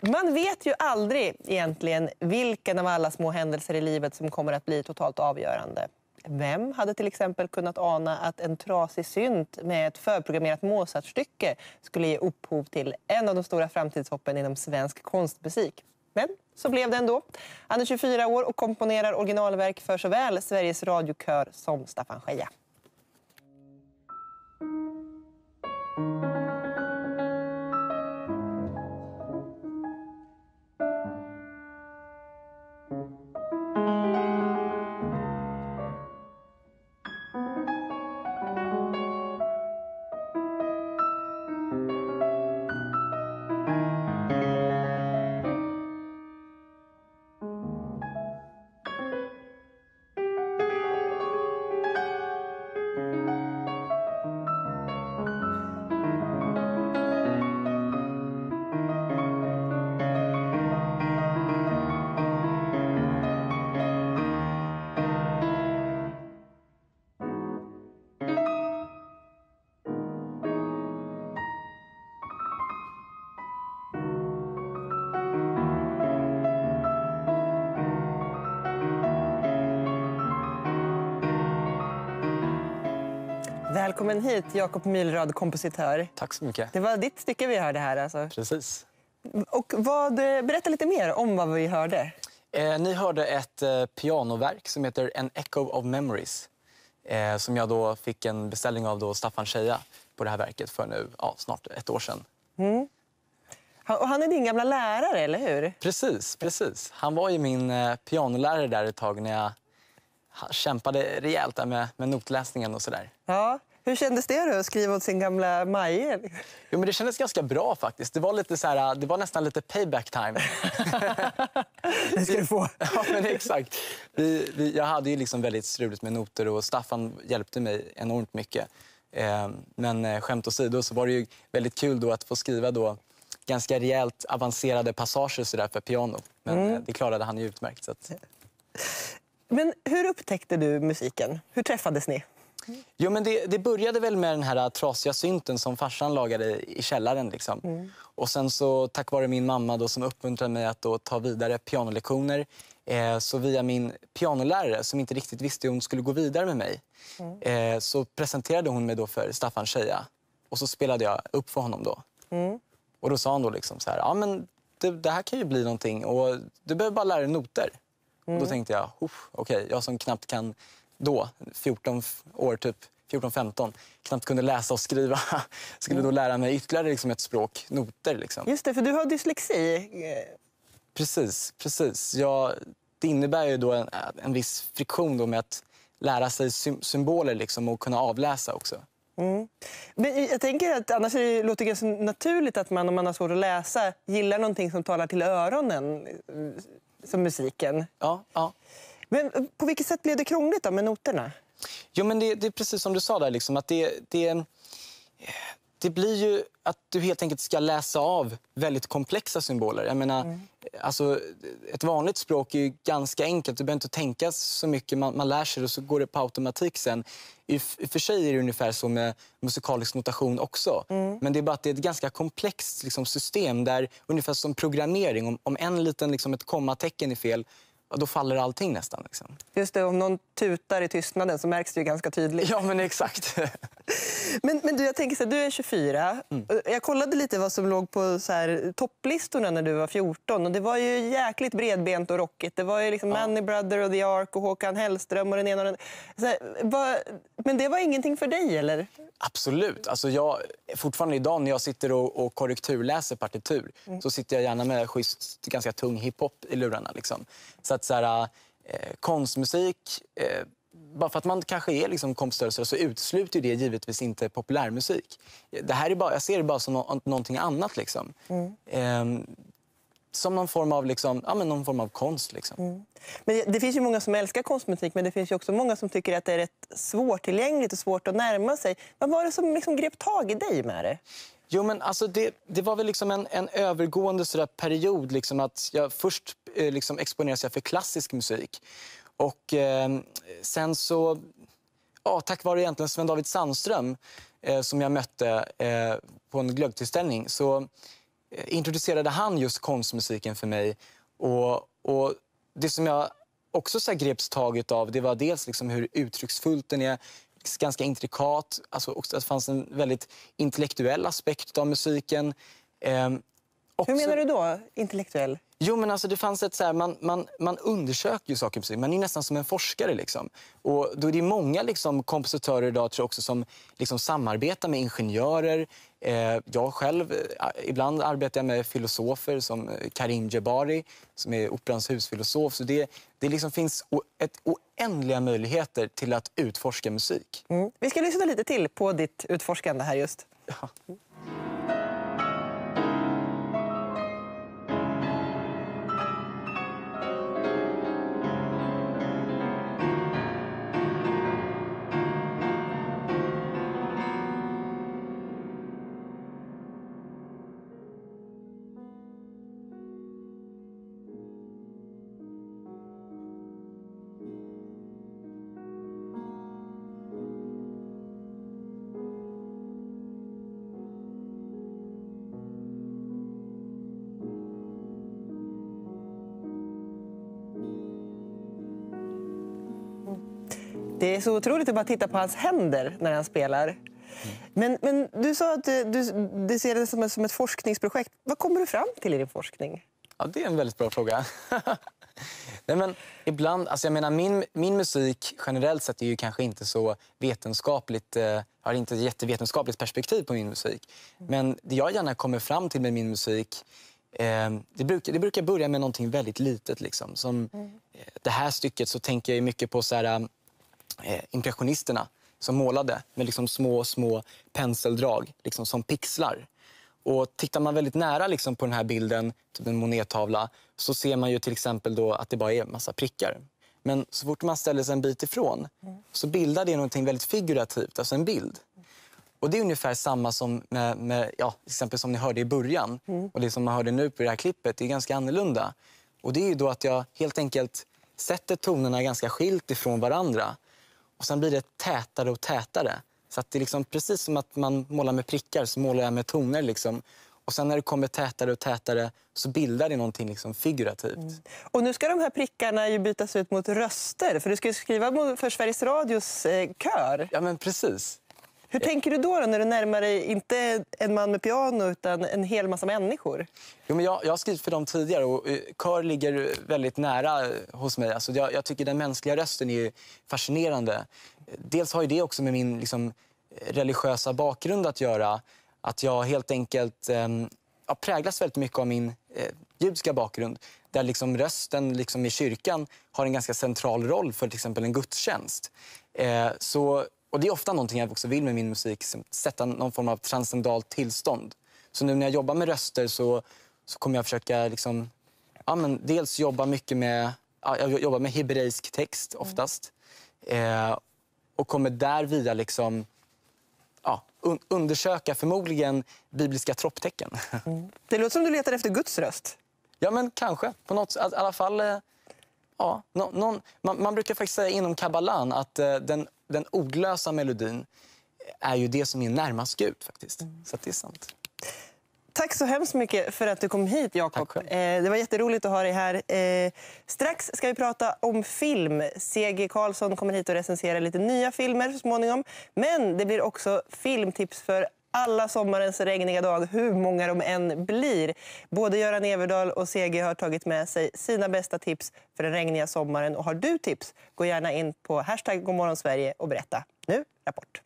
Man vet ju aldrig egentligen vilken av alla små händelser i livet som kommer att bli totalt avgörande. Vem hade till exempel kunnat ana att en trasig synt med ett förprogrammerat Mozartstycke skulle ge upphov till en av de stora framtidshoppen inom svensk konstmusik? Men så blev det ändå. Han är 24 år och komponerar originalverk för såväl Sveriges Radiokör som Staffan Scheja. Välkommen hit, Jakob Milrad, kompositör. Tack så mycket. Det var ditt stycke vi hörde här. Alltså. Precis. Och vad, berätta lite mer om vad vi hörde. Eh, ni hörde ett eh, pianoverk som heter An Echo of Memories eh, som jag då fick en beställning av då Staffan Scheja på det här verket för nu ja, snart ett år sedan. Mm. Och han är din gamla lärare, eller hur? Precis. precis. Han var ju min eh, pianolärare där ett tag när jag kämpade rejält med, med notläsningen och sådär. Ja. Hur kändes det då, att skriva åt sin gamla Maje? Jo, men det kändes ganska bra. faktiskt. Det var, lite så här, det var nästan lite payback time. det ska du få. ja, men exakt. Vi, vi, jag hade ju liksom väldigt struligt med noter och Staffan hjälpte mig enormt mycket. Ehm, eh, men skämt åsido så var det ju väldigt kul då att få skriva då ganska rejält avancerade passager så där för piano. Men mm. Eh, det klarade han ju utmärkt. Så att... Men hur upptäckte du musiken? Hur träffades ni? Jo, men det, det, började väl med den här trasiga synten som farsan lagade i källaren. Liksom. Mm. Och sen så tack vare min mamma då, som uppmuntrade mig att då, ta vidare pianolektioner eh, så via min pianolärare som inte riktigt visste hur hon skulle gå vidare med mig mm. Eh, så presenterade hon mig då för Staffan Scheja. Och så spelade jag upp för honom då. Mm. Och då sa han då liksom så här, ja men det, det, här kan ju bli någonting och du behöver bara lära dig noter. Och då mm. tänkte jag, okej, okay, jag som knappt kan då, 14 år typ, 14-15, knappt kunde läsa och skriva skulle då mm. lära mig ytterligare liksom, ett språk, noter. Liksom. Just det, för du har dyslexi. Precis. precis. Ja, det innebär ju då en, en viss friktion då med att lära sig symboler liksom, och kunna avläsa också. Mm. Men jag tänker att annars det, låter det ganska naturligt att man om man har svårt att läsa gillar någonting som talar till öronen, eh, som musiken. Ja, ja. Men eh, på vilket sätt blev det krångligt då med noterna? Jo, men det, det är precis som du sa där, liksom, att det, det, det blir ju att du helt enkelt ska läsa av väldigt komplexa symboler. Jag menar, mm. alltså, ett vanligt språk är ganska enkelt. Du behöver inte tänka så mycket. Man, man lär sig det och så går det på automatik sen. I, I för sig är det ungefär så med musikalisk notation också. Mm. Men det är bara att det är ett ganska komplext liksom, system där ungefär som programmering. Om, om en liten, liksom, ett kommatecken är fel då faller allting nästan. Liksom. Just det, om någon tutar i tystnaden så märks det ju ganska tydligt. Ja, men exakt. men, men du, jag tänker så här, du är 24. Mm. Jag kollade lite vad som låg på så här, topplistorna när du var 14. Och det var ju jäkligt bredbent och rockigt. Det var ju liksom ja. Manny Brother och The Ark och Håkan Hellström och den ena och den här, var... Men det var ingenting för dig, eller? Absolut. Alltså jag, fortfarande idag när jag sitter och, och korrekturläser partitur mm. så sitter jag gärna med schysst, ganska tung hiphop i lurarna. Liksom. Så att att så här, eh, konstmusik eh, bara för att man kanske är liksom kompositör så utesluter det givetvis inte populärmusik. Det här är bara, jag ser det bara som no någonting annat. Liksom. Mm. Ehm, som någon form av, liksom, ja, men någon form av konst. Liksom. Mm. Men det finns ju många som älskar konstmusik men det finns också många som tycker att det är rätt svårtillgängligt och svårt att närma sig. Vad var det som liksom grep tag i dig med det? Jo, men alltså det, det var väl liksom en, en övergående sådär period. Liksom att jag först eh, liksom exponerades jag för klassisk musik. Och eh, sen så, ja, tack vare egentligen Sven-David Sandström eh, som jag mötte eh, på en glöggtillställning så eh, introducerade han just konstmusiken för mig. Och, och det som jag också så greps taget av det var dels liksom hur uttrycksfullt den är, komplex, ganska intrikat. Alltså också, det fanns en väldigt intellektuell aspekt av musiken. Ehm, Också... Hur menar du då? Intellektuell? Jo, men alltså det fanns ett så här, man, man, man undersöker ju saker på sig. Man är nästan som en forskare. Liksom. Och då är det många liksom, kompositörer idag tror jag, också, som liksom, samarbetar med ingenjörer. Eh, jag själv, eh, ibland arbetar jag med filosofer som eh, Karim Jebari som är Operans husfilosof. Så det, det liksom finns o, ett oändliga möjligheter till att utforska musik. Mm. Vi ska lyssna lite till på ditt utforskande här just. Ja. Det är så otroligt att bara titta på hans händer när han spelar. Men, men du sa att du, du ser det som ett, som ett forskningsprojekt. Vad kommer du fram till i din forskning? Ja, det är en väldigt bra fråga. Nej, men ibland, alltså jag menar, min, min musik generellt sett är ju kanske inte så vetenskapligt, eh, har inte ett jättevetenskapligt perspektiv på min musik. Men det jag gärna kommer fram till med min musik eh, det, brukar, det brukar börja med någonting väldigt litet. Liksom. Som, mm. eh, det här stycket så tänker jag mycket på så här, eh, impressionisterna som målade med liksom små, små penseldrag liksom som pixlar. Och tittar man väldigt nära liksom på den här bilden, typ en monet så ser man ju till exempel då att det bara är en massa prickar. Men så fort man ställer sig en bit ifrån så bildar det någonting väldigt figurativt, alltså en bild. Och Det är ungefär samma som med, med ja, exempel som ni hörde i början. Mm. Och Det som man hörde nu på det här klippet är ganska annorlunda. Och Det är ju då att jag helt enkelt sätter tonerna ganska skilt ifrån varandra. Och sen blir det tätare och tätare. Så att det är liksom precis som att man målar med prickar så målar jag med toner. Liksom. Och sen när det kommer tätare och tätare så bildar det någonting liksom figurativt. Mm. Och nu ska de här prickarna ju bytas ut mot röster, för du ska skriva för Sveriges Radios eh, kör. Ja, men precis. Hur tänker du då, då, när du närmar dig inte en man med piano utan en hel massa människor? Jo, men jag, jag har skrivit för dem tidigare och eh, kör ligger väldigt nära eh, hos mig. Alltså, jag, jag tycker den mänskliga rösten är fascinerande. Dels har ju det också med min liksom, religiösa bakgrund att göra. Att jag helt enkelt eh, jag präglas väldigt mycket av min eh, judiska bakgrund där liksom rösten liksom i kyrkan har en ganska central roll för till exempel en gudstjänst. Eh, så och det är ofta någonting jag också vill med min musik, sätta någon form av transcendalt tillstånd. Så nu när jag jobbar med röster så, så kommer jag försöka liksom, ja, men dels jobba mycket med, jag jobbar med hebreisk text mm. oftast. Mm. Eh, och kommer där via liksom, ja, un undersöka förmodligen bibliska tropptecken. Mm. Det låter som du letar efter Guds röst. Ja, men kanske. På något, i alla fall eh, Ja, no, någon, man, man, brukar faktiskt säga inom kabbalan att eh, den, den ordlösa melodin är ju det som är närmast Gud. faktiskt. Mm. Så det är sant. Tack så hemskt mycket för att du kom hit, Jakob. Eh, det var jätteroligt att ha dig här. Eh, strax ska vi prata om film. C.G. Karlsson kommer hit och recenserar lite nya filmer så småningom. Men det blir också filmtips för alla sommarens regniga dagar, hur många de än blir. Både Göran Everdahl och CG har tagit med sig sina bästa tips för den regniga sommaren. Och har du tips, gå gärna in på hashtag Godmorgon Sverige och berätta. Nu Rapport.